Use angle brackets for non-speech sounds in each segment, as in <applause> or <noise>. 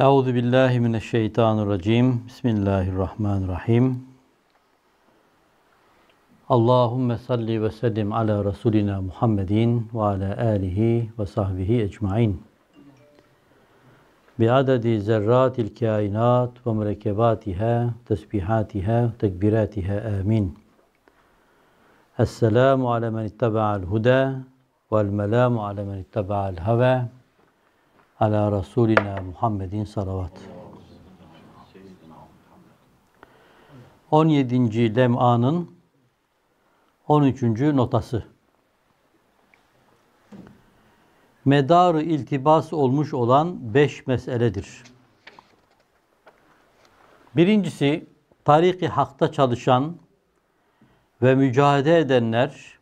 Euzu billahi mineşşeytanirracim. Bismillahirrahmanirrahim. Allahumme salli ve sellim ala rasulina Muhammedin ve ala alihi ve sahbihi ecmain. Bi zerratil kainat ve الكائنات tesbihatiha, tekbiratiha. Amin. Esselamu ala men ittaba'a'l huda ve'l melamu ala men ittaba'a'l hava. ala Resulina Muhammedin salavat. 17. lem'anın 13. notası. Medarı iltibas olmuş olan 5 meseledir. Birincisi, tariki hakta çalışan ve mücadele edenler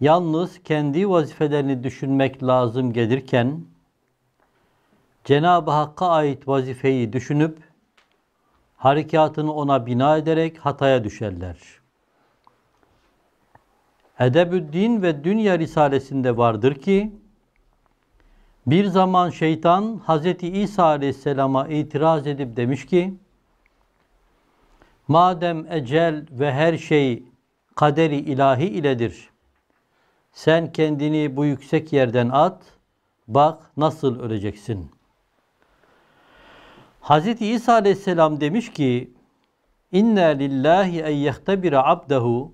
yalnız kendi vazifelerini düşünmek lazım gelirken Cenab-ı Hakk'a ait vazifeyi düşünüp harekatını ona bina ederek hataya düşerler. din ve Dünya Risalesinde vardır ki bir zaman şeytan Hz. İsa Aleyhisselam'a itiraz edip demiş ki madem ecel ve her şey kaderi ilahi iledir sen kendini bu yüksek yerden at bak nasıl öleceksin.'' Hz. İsa aleyhisselam demiş ki "İnna lillahi en yehtabira abdehu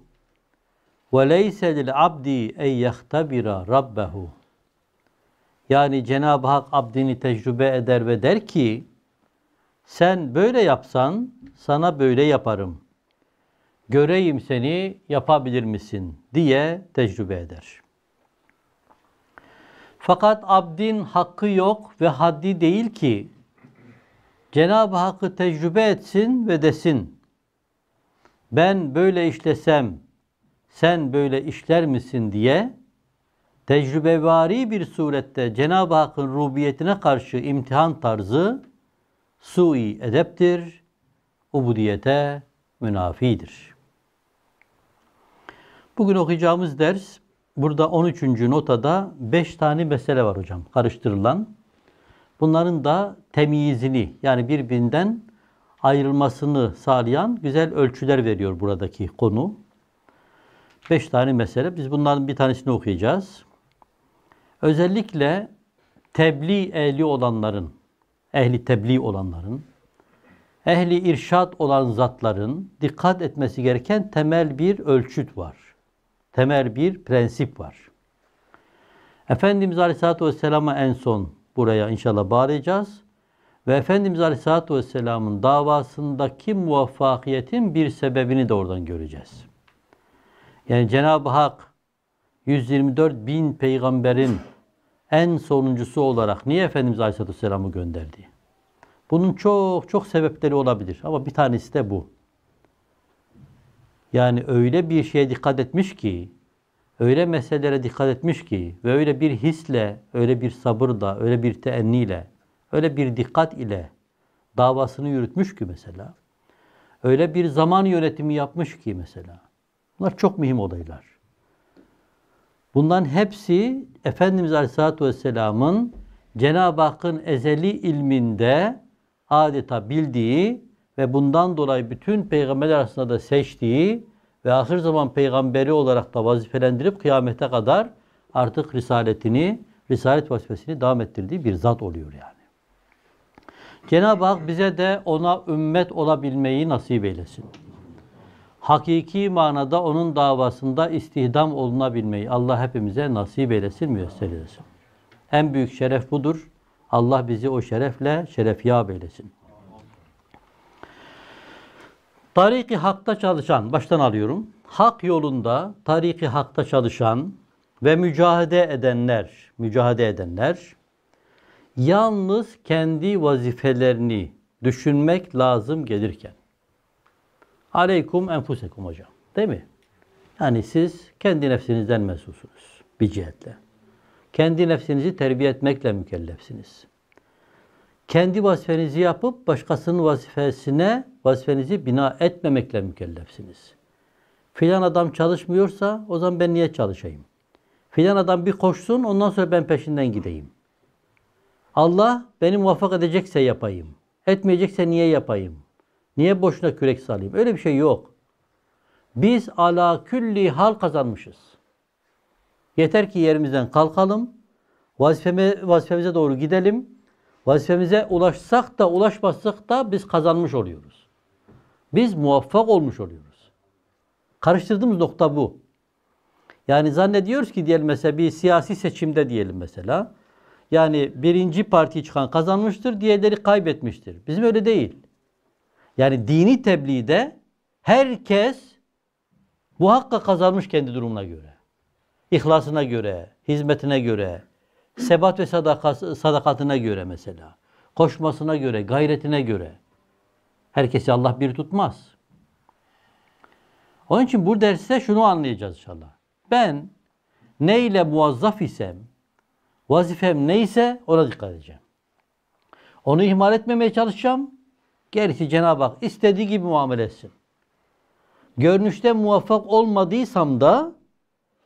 ve leyse lil abdi en yehtabira rabbehu yani Cenab-ı Hak abdini tecrübe eder ve der ki sen böyle yapsan sana böyle yaparım. Göreyim seni yapabilir misin diye tecrübe eder. Fakat abdin hakkı yok ve haddi değil ki Cenab-ı Hakk'ı tecrübe etsin ve desin. Ben böyle işlesem sen böyle işler misin diye tecrübevari bir surette Cenab-ı Hakk'ın rubiyetine karşı imtihan tarzı sui edeptir, ubudiyete münafidir. Bugün okuyacağımız ders burada 13. notada 5 tane mesele var hocam karıştırılan. Bunların da temyizini yani birbirinden ayrılmasını sağlayan güzel ölçüler veriyor buradaki konu. Beş tane mesele. Biz bunların bir tanesini okuyacağız. Özellikle tebliğ ehli olanların, ehli tebliğ olanların, ehli irşat olan zatların dikkat etmesi gereken temel bir ölçüt var. Temel bir prensip var. Efendimiz Aleyhisselatü Vesselam'a en son buraya inşallah bağlayacağız. Ve Efendimiz Aleyhisselatü Vesselam'ın davasındaki muvaffakiyetin bir sebebini de oradan göreceğiz. Yani Cenab-ı Hak 124 bin peygamberin en sonuncusu olarak niye Efendimiz Aleyhisselatü Vesselam'ı gönderdi? Bunun çok çok sebepleri olabilir ama bir tanesi de bu. Yani öyle bir şeye dikkat etmiş ki öyle meselelere dikkat etmiş ki ve öyle bir hisle, öyle bir sabırla, öyle bir teenniyle, öyle bir dikkat ile davasını yürütmüş ki mesela. Öyle bir zaman yönetimi yapmış ki mesela. Bunlar çok mühim olaylar. Bunların hepsi Efendimiz Aleyhisselatü Vesselam'ın Cenab-ı Hakk'ın ezeli ilminde adeta bildiği ve bundan dolayı bütün peygamberler arasında da seçtiği ve ahir zaman peygamberi olarak da vazifelendirip kıyamete kadar artık risaletini, risalet vazifesini devam ettirdiği bir zat oluyor yani. Cenab-ı Hak bize de ona ümmet olabilmeyi nasip eylesin. Hakiki manada onun davasında istihdam olunabilmeyi Allah hepimize nasip eylesin, müyesser eylesin. En büyük şeref budur. Allah bizi o şerefle şeref şerefyab eylesin. Tariki hakta çalışan, baştan alıyorum. Hak yolunda tariki hakta çalışan ve mücadele edenler, mücadele edenler yalnız kendi vazifelerini düşünmek lazım gelirken. Aleyküm enfusekum hocam. Değil mi? Yani siz kendi nefsinizden mesulsunuz bir cihetle. Kendi nefsinizi terbiye etmekle mükellefsiniz kendi vazifenizi yapıp başkasının vazifesine vazifenizi bina etmemekle mükellefsiniz. Filan adam çalışmıyorsa o zaman ben niye çalışayım? Filan adam bir koşsun ondan sonra ben peşinden gideyim. Allah beni muvaffak edecekse yapayım. Etmeyecekse niye yapayım? Niye boşuna kürek salayım? Öyle bir şey yok. Biz ala külli hal kazanmışız. Yeter ki yerimizden kalkalım, vazifeme, vazifemize doğru gidelim Vazifemize ulaşsak da ulaşmasak da biz kazanmış oluyoruz. Biz muvaffak olmuş oluyoruz. Karıştırdığımız nokta bu. Yani zannediyoruz ki diyelim mesela bir siyasi seçimde diyelim mesela. Yani birinci parti çıkan kazanmıştır, diğerleri kaybetmiştir. Bizim öyle değil. Yani dini tebliğde herkes bu hakka kazanmış kendi durumuna göre. İhlasına göre, hizmetine göre, Sebat ve sadakası, sadakatine göre mesela. Koşmasına göre, gayretine göre. Herkesi Allah bir tutmaz. Onun için bu derste şunu anlayacağız inşallah. Ben neyle ile muvazzaf isem, vazifem neyse ona dikkat edeceğim. Onu ihmal etmemeye çalışacağım. Gerisi Cenab-ı Hak istediği gibi muamele etsin. Görünüşte muvaffak olmadıysam da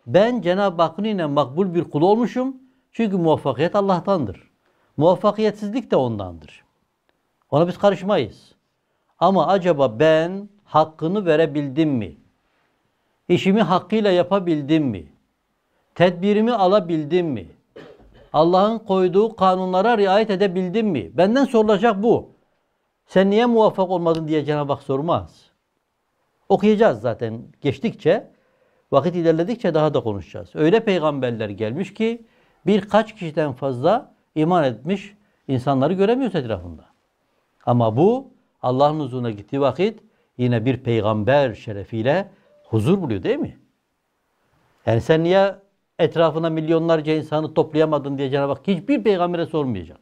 ben Cenab-ı Hakk'ın yine makbul bir kul olmuşum. Çünkü muvaffakiyet Allah'tandır. Muvaffakiyetsizlik de ondandır. Ona biz karışmayız. Ama acaba ben hakkını verebildim mi? İşimi hakkıyla yapabildim mi? Tedbirimi alabildim mi? Allah'ın koyduğu kanunlara riayet edebildim mi? Benden sorulacak bu. Sen niye muvaffak olmadın diye Cenab-ı Hak sormaz. Okuyacağız zaten geçtikçe, vakit ilerledikçe daha da konuşacağız. Öyle peygamberler gelmiş ki birkaç kişiden fazla iman etmiş insanları göremiyoruz etrafında. Ama bu Allah'ın huzuruna gittiği vakit yine bir peygamber şerefiyle huzur buluyor değil mi? Yani sen niye etrafına milyonlarca insanı toplayamadın diye Cenab-ı Hak hiçbir peygambere sormayacak.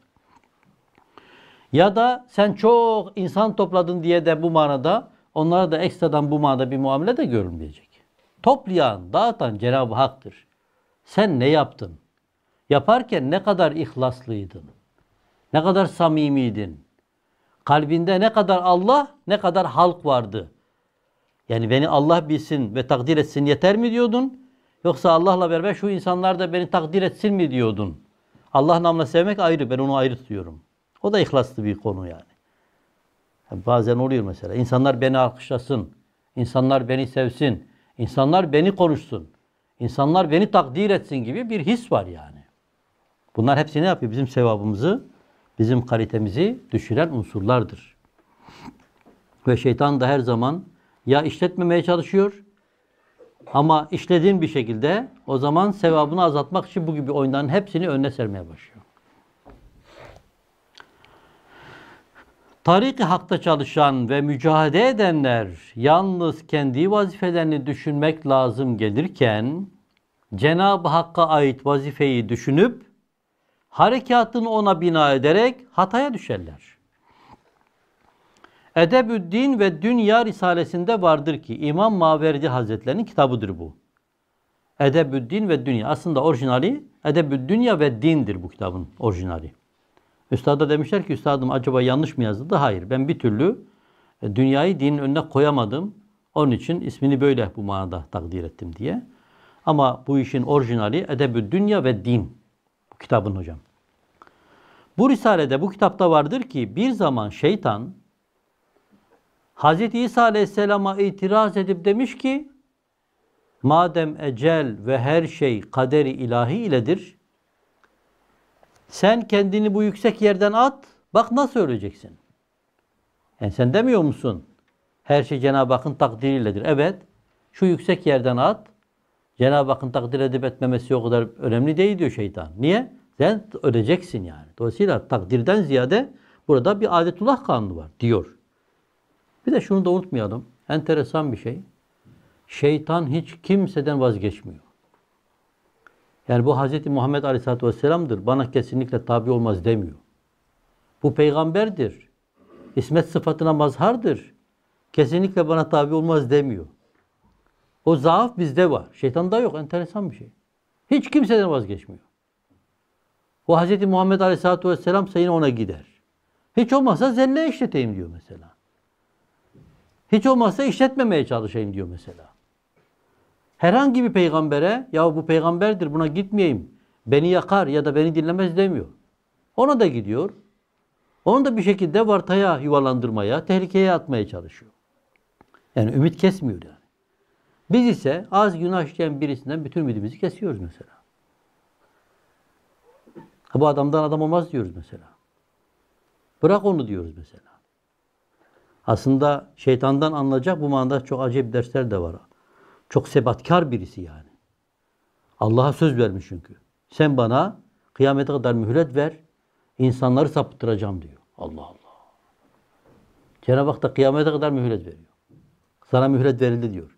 Ya da sen çok insan topladın diye de bu manada onlara da ekstradan bu manada bir muamele de görülmeyecek. Toplayan, dağıtan Cenab-ı Hak'tır. Sen ne yaptın? Yaparken ne kadar ihlaslaydın? Ne kadar samimiydin? Kalbinde ne kadar Allah, ne kadar halk vardı? Yani beni Allah bilsin ve takdir etsin yeter mi diyordun? Yoksa Allah'la beraber şu insanlar da beni takdir etsin mi diyordun? Allah namına sevmek ayrı. Ben onu ayrı tutuyorum. O da ihlaslı bir konu yani. yani bazen oluyor mesela. insanlar beni alkışlasın. insanlar beni sevsin. insanlar beni konuşsun. insanlar beni takdir etsin gibi bir his var yani. Bunlar hepsi ne yapıyor? Bizim sevabımızı, bizim kalitemizi düşüren unsurlardır. Ve şeytan da her zaman ya işletmemeye çalışıyor ama işlediğin bir şekilde o zaman sevabını azaltmak için bu gibi oyunların hepsini önüne sermeye başlıyor. Tariki hakta çalışan ve mücadele edenler yalnız kendi vazifelerini düşünmek lazım gelirken Cenab-ı Hakk'a ait vazifeyi düşünüp harekatını ona bina ederek hataya düşerler. Edebüddin ve Dünya Risalesinde vardır ki İmam Maverdi Hazretlerinin kitabıdır bu. Edebüddin ve Dünya. Aslında orijinali dünya ve Din'dir bu kitabın orijinali. da demişler ki üstadım acaba yanlış mı yazdı? Hayır ben bir türlü e, dünyayı dinin önüne koyamadım. Onun için ismini böyle bu manada takdir ettim diye. Ama bu işin orijinali Edebü Dünya ve Din. Bu kitabın hocam. Bu risalede, bu kitapta vardır ki bir zaman şeytan Hz. İsa Aleyhisselam'a itiraz edip demiş ki madem ecel ve her şey kaderi ilahi iledir sen kendini bu yüksek yerden at bak nasıl öleceksin. Yani e sen demiyor musun? Her şey Cenab-ı Hakk'ın takdiriyledir. Evet şu yüksek yerden at Cenab-ı Hakk'ın takdir edip etmemesi o kadar önemli değil diyor şeytan. Niye? Sen ödeyeceksin yani. Dolayısıyla takdirden ziyade burada bir adetullah kanunu var diyor. Bir de şunu da unutmayalım. Enteresan bir şey. Şeytan hiç kimseden vazgeçmiyor. Yani bu Hz. Muhammed Aleyhisselatü Vesselam'dır. Bana kesinlikle tabi olmaz demiyor. Bu peygamberdir. İsmet sıfatına mazhardır. Kesinlikle bana tabi olmaz demiyor. O zaaf bizde var. Şeytanda yok. Enteresan bir şey. Hiç kimseden vazgeçmiyor. O Hz. Muhammed Aleyhisselatü Vesselam sayın ona gider. Hiç olmazsa zelle işleteyim diyor mesela. Hiç olmazsa işletmemeye çalışayım diyor mesela. Herhangi bir peygambere ya bu peygamberdir buna gitmeyeyim. Beni yakar ya da beni dinlemez demiyor. Ona da gidiyor. Onu da bir şekilde vartaya yuvalandırmaya, tehlikeye atmaya çalışıyor. Yani ümit kesmiyor yani. Biz ise az günah işleyen birisinden bütün ümidimizi kesiyoruz mesela. Ha, e, bu adamdan adam olmaz diyoruz mesela. Bırak onu diyoruz mesela. Aslında şeytandan anlayacak bu manada çok acayip dersler de var. Çok sebatkar birisi yani. Allah'a söz vermiş çünkü. Sen bana kıyamete kadar mühlet ver, insanları sapıttıracağım diyor. Allah Allah. Cenab-ı Hak da kıyamete kadar mühlet veriyor. Sana mühlet verildi diyor.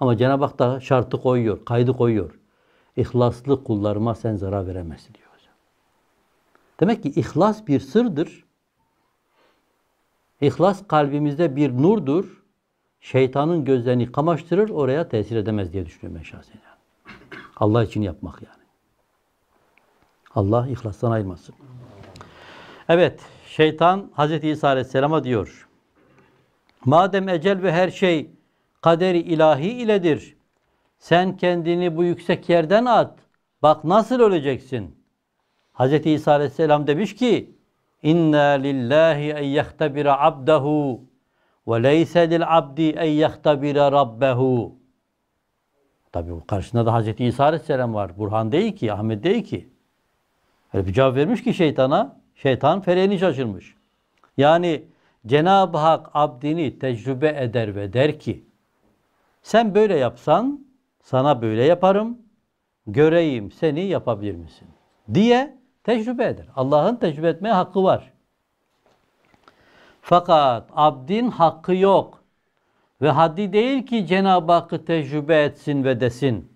Ama Cenab-ı Hak da şartı koyuyor, kaydı koyuyor. İhlaslı kullarıma sen zarar veremezsin diyor. Demek ki ihlas bir sırdır. İhlas kalbimizde bir nurdur. Şeytanın gözlerini kamaştırır, oraya tesir edemez diye düşünüyorum ben şahsen. Yani. Allah için yapmak yani. Allah ihlastan ayırmasın. Evet, şeytan Hazreti İsa Aleyhisselam'a diyor. Madem ecel ve her şey kaderi ilahi iledir, sen kendini bu yüksek yerden at. Bak nasıl öleceksin. Hz. İsa Aleyhisselam demiş ki İnna lillahi en yehtabira abdahu, ve leyse lil abdi en yehtabira rabbehu. Tabi bu karşısında da Hz. İsa Aleyhisselam var. Burhan değil ki, Ahmet değil ki. Öyle bir cevap vermiş ki şeytana. Şeytan feleğini şaşırmış. Yani Cenab-ı Hak abdini tecrübe eder ve der ki sen böyle yapsan sana böyle yaparım. Göreyim seni yapabilir misin? diye Tecrübe eder. Allah'ın tecrübe etmeye hakkı var. Fakat abdin hakkı yok. Ve haddi değil ki Cenab-ı Hakk'ı tecrübe etsin ve desin.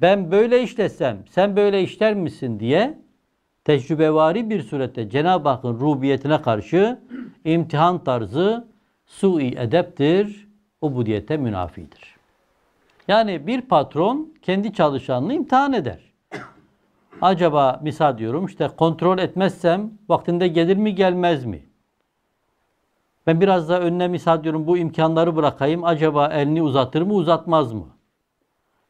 Ben böyle işlesem, sen böyle işler misin diye tecrübevari bir surette Cenab-ı Hakk'ın rubiyetine karşı imtihan tarzı sui edeptir, ubudiyete münafidir. Yani bir patron kendi çalışanını imtihan eder acaba misal diyorum işte kontrol etmezsem vaktinde gelir mi gelmez mi? Ben biraz da önüne misal diyorum bu imkanları bırakayım. Acaba elini uzatır mı uzatmaz mı?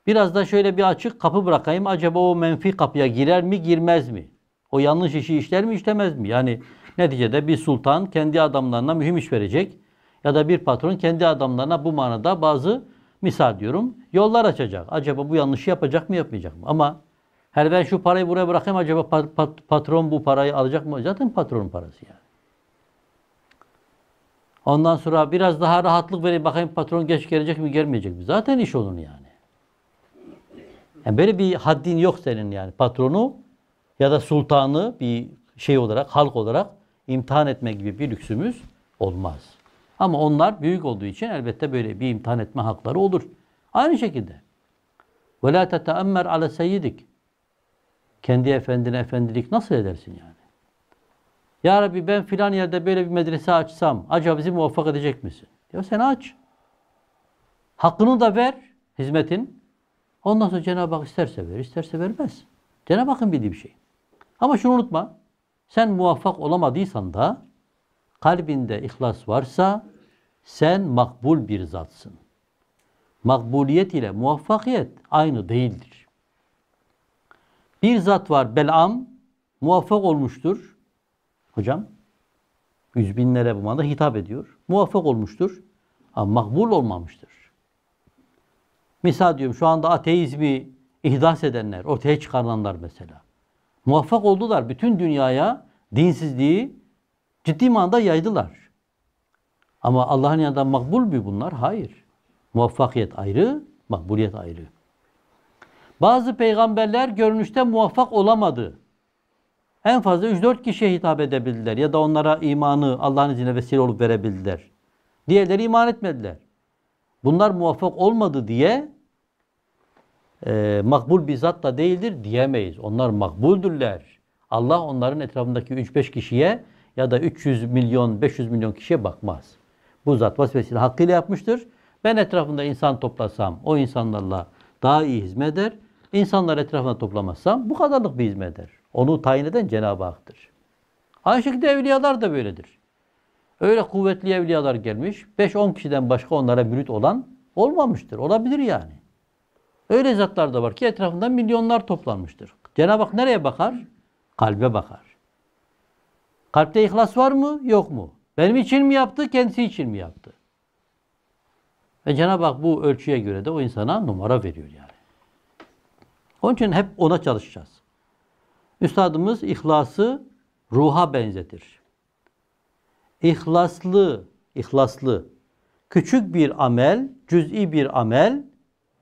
Biraz da şöyle bir açık kapı bırakayım. Acaba o menfi kapıya girer mi girmez mi? O yanlış işi işler mi işlemez mi? Yani neticede bir sultan kendi adamlarına mühim iş verecek. Ya da bir patron kendi adamlarına bu manada bazı misal diyorum yollar açacak. Acaba bu yanlışı yapacak mı yapmayacak mı? Ama her ben şu parayı buraya bırakayım acaba pat, pat, patron bu parayı alacak mı? Zaten patron parası yani. Ondan sonra biraz daha rahatlık vereyim bakayım patron geç gelecek mi gelmeyecek mi? Zaten iş onun yani. yani böyle bir haddin yok senin yani. Patronu ya da sultanı bir şey olarak, halk olarak imtihan etme gibi bir lüksümüz olmaz. Ama onlar büyük olduğu için elbette böyle bir imtihan etme hakları olur. Aynı şekilde. وَلَا تَتَأَمَّرْ عَلَى سَيِّدِكَ kendi efendine efendilik nasıl edersin yani? Ya Rabbi ben filan yerde böyle bir medrese açsam acaba bizi muvaffak edecek misin? Ya sen aç. Hakkını da ver hizmetin. Ondan sonra Cenab-ı Hak isterse verir, isterse vermez. Cenab-ı Hakk'ın bildiği bir şey. Ama şunu unutma. Sen muvaffak olamadıysan da kalbinde ihlas varsa sen makbul bir zatsın. Makbuliyet ile muvaffakiyet aynı değildir. Bir zat var Belam muvaffak olmuştur. Hocam yüz binlere bu manada hitap ediyor. Muvaffak olmuştur ama makbul olmamıştır. Misal diyorum şu anda ateizmi ihdas edenler, ortaya çıkarılanlar mesela. Muvaffak oldular. Bütün dünyaya dinsizliği ciddi manada yaydılar. Ama Allah'ın yanında makbul mü bunlar? Hayır. Muvaffakiyet ayrı, makbuliyet ayrı. Bazı peygamberler görünüşte muvaffak olamadı. En fazla 3-4 kişiye hitap edebildiler ya da onlara imanı Allah'ın izniyle vesile olup verebildiler. Diğerleri iman etmediler. Bunlar muvaffak olmadı diye e, makbul bir zat da değildir diyemeyiz. Onlar makbuldürler. Allah onların etrafındaki 3-5 kişiye ya da 300 milyon, 500 milyon kişiye bakmaz. Bu zat vasfesini hakkıyla yapmıştır. Ben etrafında insan toplasam o insanlarla daha iyi hizmet eder insanları etrafına toplamazsam bu kadarlık bir hizmettir. Onu tayin eden Cenab-ı Hak'tır. Aynı şekilde evliyalar da böyledir. Öyle kuvvetli evliyalar gelmiş, 5-10 kişiden başka onlara mürüt olan olmamıştır. Olabilir yani. Öyle zatlar da var ki etrafında milyonlar toplanmıştır. Cenab-ı Hak nereye bakar? Kalbe bakar. Kalpte ihlas var mı? Yok mu? Benim için mi yaptı? Kendisi için mi yaptı? Ve Cenab-ı Hak bu ölçüye göre de o insana numara veriyor yani. Onun için hep ona çalışacağız. Üstadımız ihlası ruha benzetir. İhlaslı, ihlaslı, küçük bir amel, cüz'i bir amel,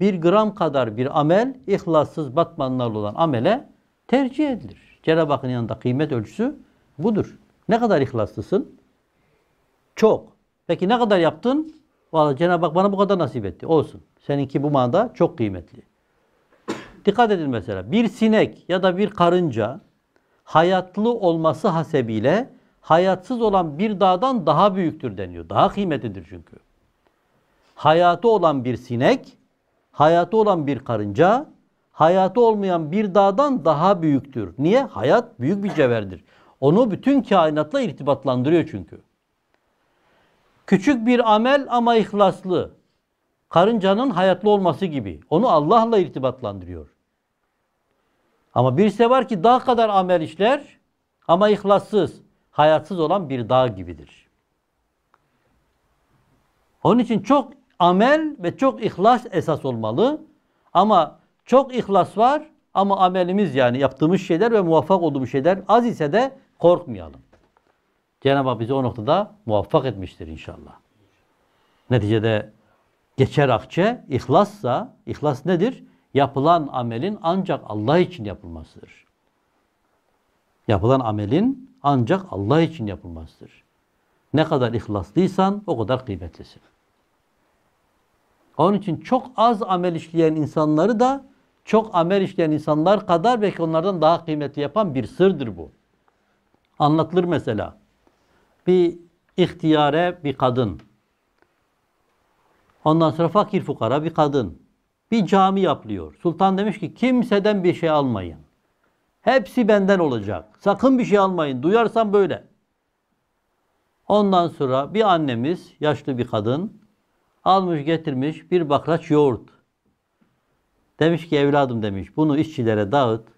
bir gram kadar bir amel, ihlassız batmanlar olan amele tercih edilir. Cenab-ı Hakk'ın yanında kıymet ölçüsü budur. Ne kadar ihlaslısın? Çok. Peki ne kadar yaptın? Valla Cenab-ı Hak bana bu kadar nasip etti. Olsun. Seninki bu manada çok kıymetli. Dikkat edin mesela bir sinek ya da bir karınca hayatlı olması hasebiyle hayatsız olan bir dağdan daha büyüktür deniyor. Daha kıymetlidir çünkü. Hayatı olan bir sinek, hayatı olan bir karınca, hayatı olmayan bir dağdan daha büyüktür. Niye? Hayat büyük bir cevherdir. Onu bütün kainatla irtibatlandırıyor çünkü. Küçük bir amel ama ihlaslı. Karıncanın hayatlı olması gibi. Onu Allah'la irtibatlandırıyor. Ama birisi de var ki dağ kadar amel işler ama ihlassız, hayatsız olan bir dağ gibidir. Onun için çok amel ve çok ihlas esas olmalı. Ama çok ihlas var ama amelimiz yani yaptığımız şeyler ve muvaffak olduğumuz şeyler az ise de korkmayalım. Cenab-ı Hak bizi o noktada muvaffak etmiştir inşallah. Neticede geçer akçe ihlassa, ihlas nedir? yapılan amelin ancak Allah için yapılmasıdır. Yapılan amelin ancak Allah için yapılmasıdır. Ne kadar ihlaslıysan o kadar kıymetlisin. Onun için çok az amel işleyen insanları da çok amel işleyen insanlar kadar belki onlardan daha kıymetli yapan bir sırdır bu. Anlatılır mesela. Bir ihtiyare bir kadın. Ondan sonra fakir fukara bir kadın bir cami yapılıyor. Sultan demiş ki kimseden bir şey almayın. Hepsi benden olacak. Sakın bir şey almayın. Duyarsan böyle. Ondan sonra bir annemiz, yaşlı bir kadın almış getirmiş bir bakraç yoğurt. Demiş ki evladım demiş bunu işçilere dağıt.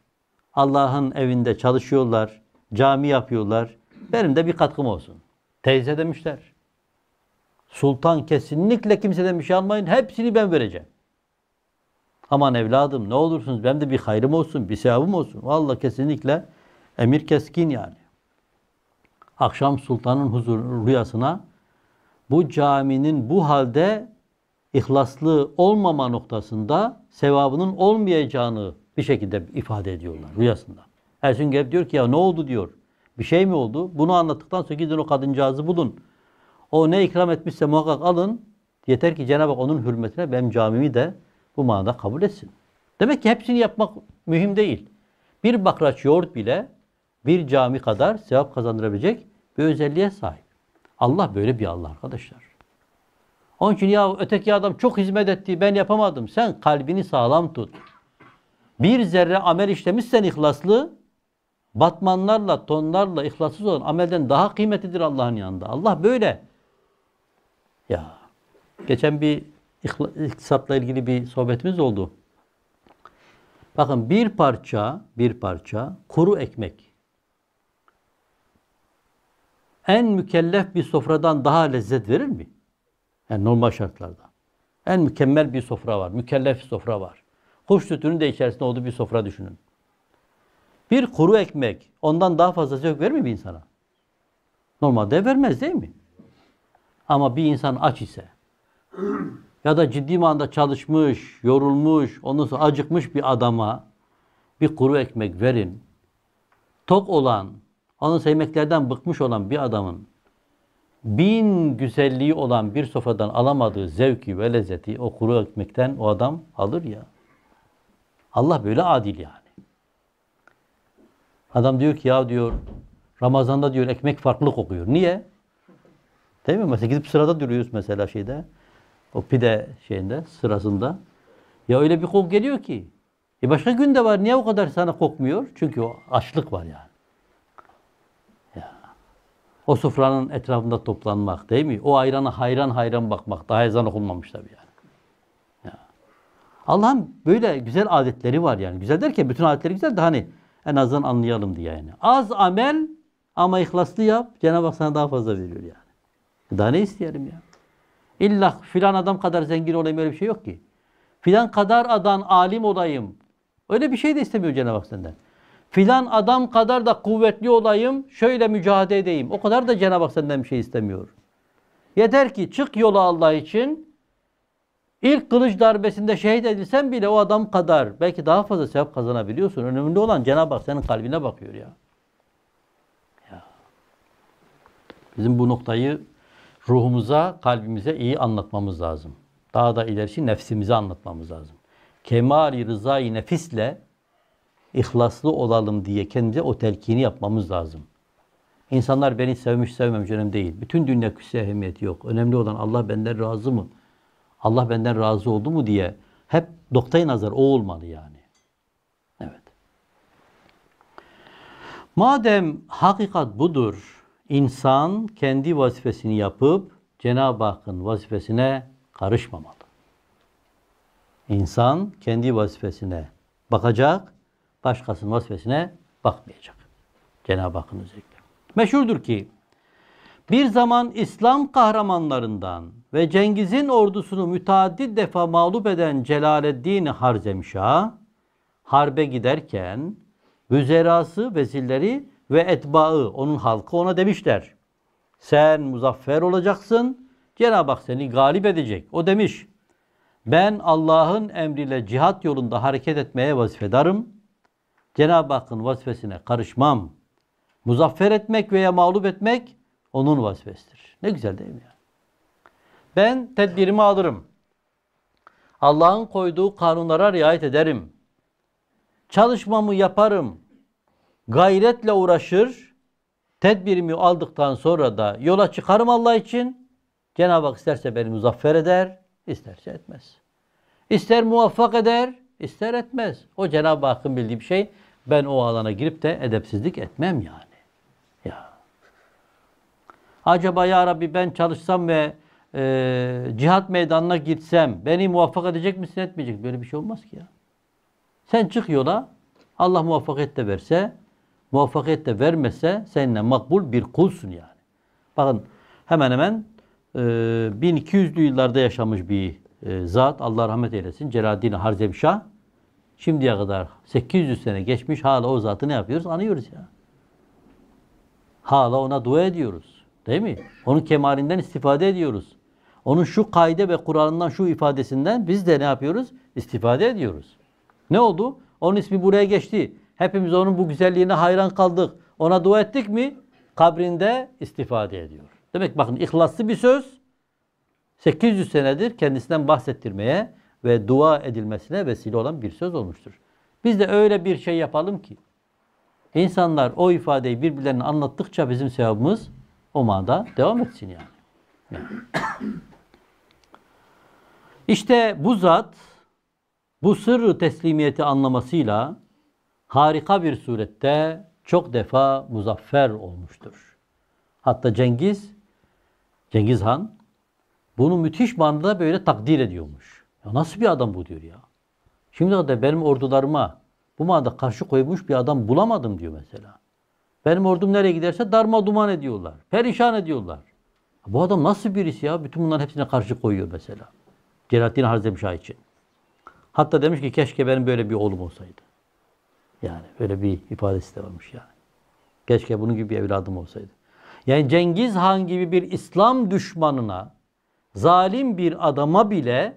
Allah'ın evinde çalışıyorlar, cami yapıyorlar. Benim de bir katkım olsun. Teyze demişler. Sultan kesinlikle kimseden bir şey almayın. Hepsini ben vereceğim. Aman evladım ne olursunuz benim de bir hayrım olsun, bir sevabım olsun. Valla kesinlikle emir keskin yani. Akşam sultanın huzur rüyasına bu caminin bu halde ihlaslı olmama noktasında sevabının olmayacağını bir şekilde ifade ediyorlar rüyasında. Ersun Gep diyor ki ya ne oldu diyor. Bir şey mi oldu? Bunu anlattıktan sonra gidin o kadıncağızı bulun. O ne ikram etmişse muhakkak alın. Yeter ki Cenab-ı Hak onun hürmetine benim camimi de bu manada kabul etsin. Demek ki hepsini yapmak mühim değil. Bir bakraç yoğurt bile bir cami kadar sevap kazandırabilecek bir özelliğe sahip. Allah böyle bir Allah arkadaşlar. Onun için ya öteki adam çok hizmet etti ben yapamadım. Sen kalbini sağlam tut. Bir zerre amel işlemişsen ihlaslı batmanlarla tonlarla ihlassız olan amelden daha kıymetlidir Allah'ın yanında. Allah böyle. Ya geçen bir iktisatla ilgili bir sohbetimiz oldu. Bakın bir parça, bir parça kuru ekmek en mükellef bir sofradan daha lezzet verir mi? Yani normal şartlarda. En mükemmel bir sofra var, mükellef bir sofra var. Kuş sütünün de içerisinde olduğu bir sofra düşünün. Bir kuru ekmek ondan daha fazla yok verir mi bir insana? Normalde vermez değil mi? Ama bir insan aç ise ya da ciddi manada çalışmış, yorulmuş, ondan sonra acıkmış bir adama bir kuru ekmek verin. Tok olan, onun sevmeklerden bıkmış olan bir adamın bin güzelliği olan bir sofradan alamadığı zevki ve lezzeti o kuru ekmekten o adam alır ya. Allah böyle adil yani. Adam diyor ki ya diyor Ramazan'da diyor ekmek farklı kokuyor. Niye? Değil mi? Mesela gidip sırada duruyoruz mesela şeyde. O pide şeyinde sırasında. Ya öyle bir kok geliyor ki. E başka gün de var. Niye o kadar sana kokmuyor? Çünkü o açlık var yani. Ya. O sofranın etrafında toplanmak değil mi? O ayranı hayran hayran bakmak. Daha ezan okunmamış tabii yani. Ya. Allah'ın böyle güzel adetleri var yani. Güzel derken bütün adetleri güzel de hani en azından anlayalım diye yani. Az amel ama ihlaslı yap. Cenab-ı Hak sana daha fazla veriyor yani. Daha ne isteyelim ya? İlla filan adam kadar zengin olayım öyle bir şey yok ki. Filan kadar adam alim olayım. Öyle bir şey de istemiyor Cenab-ı Hak senden. Filan adam kadar da kuvvetli olayım, şöyle mücadele edeyim. O kadar da Cenab-ı Hak senden bir şey istemiyor. Yeter ki çık yola Allah için. İlk kılıç darbesinde şehit edilsen bile o adam kadar belki daha fazla sevap kazanabiliyorsun. Önemli olan Cenab-ı Hak senin kalbine bakıyor ya. ya. Bizim bu noktayı ruhumuza, kalbimize iyi anlatmamız lazım. Daha da ilerisi nefsimize anlatmamız lazım. Kemal-i rızayı nefisle ihlaslı olalım diye kendimize o telkini yapmamız lazım. İnsanlar beni sevmiş sevmemiş önemli değil. Bütün dünya küsse ehemmiyeti yok. Önemli olan Allah benden razı mı? Allah benden razı oldu mu diye hep noktayı nazar o olmalı yani. Evet. Madem hakikat budur, İnsan kendi vazifesini yapıp Cenab-ı Hakk'ın vazifesine karışmamalı. İnsan kendi vazifesine bakacak, başkasının vazifesine bakmayacak. Cenab-ı Hakk'ın özellikle. Meşhurdur ki bir zaman İslam kahramanlarından ve Cengiz'in ordusunu müteaddit defa mağlup eden Celaleddin Harzemşah harbe giderken vüzerası vezirleri ve etbaı onun halkı ona demişler. Sen muzaffer olacaksın. Cenab-ı Hak seni galip edecek. O demiş. Ben Allah'ın emriyle cihat yolunda hareket etmeye vazifedarım. Cenab-ı Hakk'ın vazifesine karışmam. Muzaffer etmek veya mağlup etmek onun vazifesidir. Ne güzel değil mi? Ben tedbirimi alırım. Allah'ın koyduğu kanunlara riayet ederim. Çalışmamı yaparım gayretle uğraşır, tedbirimi aldıktan sonra da yola çıkarım Allah için. Cenab-ı Hak isterse beni muzaffer eder, isterse etmez. İster muvaffak eder, ister etmez. O Cenab-ı Hakk'ın bildiği bir şey. Ben o alana girip de edepsizlik etmem yani. Ya. Acaba ya Rabbi ben çalışsam ve e, cihat meydanına gitsem beni muvaffak edecek misin etmeyecek? Böyle bir şey olmaz ki ya. Sen çık yola Allah muvaffak et de verse muvaffakiyet de vermese seninle makbul bir kulsun yani. Bakın hemen hemen e, 1200'lü yıllarda yaşamış bir e, zat Allah rahmet eylesin Celaddin Harzemşah şimdiye kadar 800 sene geçmiş hala o zatı ne yapıyoruz? Anıyoruz ya. Hala ona dua ediyoruz. Değil mi? Onun kemalinden istifade ediyoruz. Onun şu kaide ve Kur'an'dan şu ifadesinden biz de ne yapıyoruz? İstifade ediyoruz. Ne oldu? Onun ismi buraya geçti. Hepimiz onun bu güzelliğine hayran kaldık. Ona dua ettik mi? Kabrinde istifade ediyor. Demek bakın ihlaslı bir söz 800 senedir kendisinden bahsettirmeye ve dua edilmesine vesile olan bir söz olmuştur. Biz de öyle bir şey yapalım ki insanlar o ifadeyi birbirlerine anlattıkça bizim sevabımız o manada devam etsin yani. İşte bu zat bu sırrı teslimiyeti anlamasıyla harika bir surette çok defa muzaffer olmuştur. Hatta Cengiz, Cengiz Han bunu müthiş bandı böyle takdir ediyormuş. Ya nasıl bir adam bu diyor ya. Şimdi kadar benim ordularıma bu manada karşı koymuş bir adam bulamadım diyor mesela. Benim ordum nereye giderse darma duman ediyorlar. Perişan ediyorlar. Bu adam nasıl birisi ya? Bütün bunların hepsine karşı koyuyor mesela. Celalettin Harzemşah için. Hatta demiş ki keşke benim böyle bir oğlum olsaydı. Yani öyle bir ifadesi de varmış yani. Keşke bunun gibi bir evladım olsaydı. Yani Cengiz Han gibi bir İslam düşmanına, zalim bir adama bile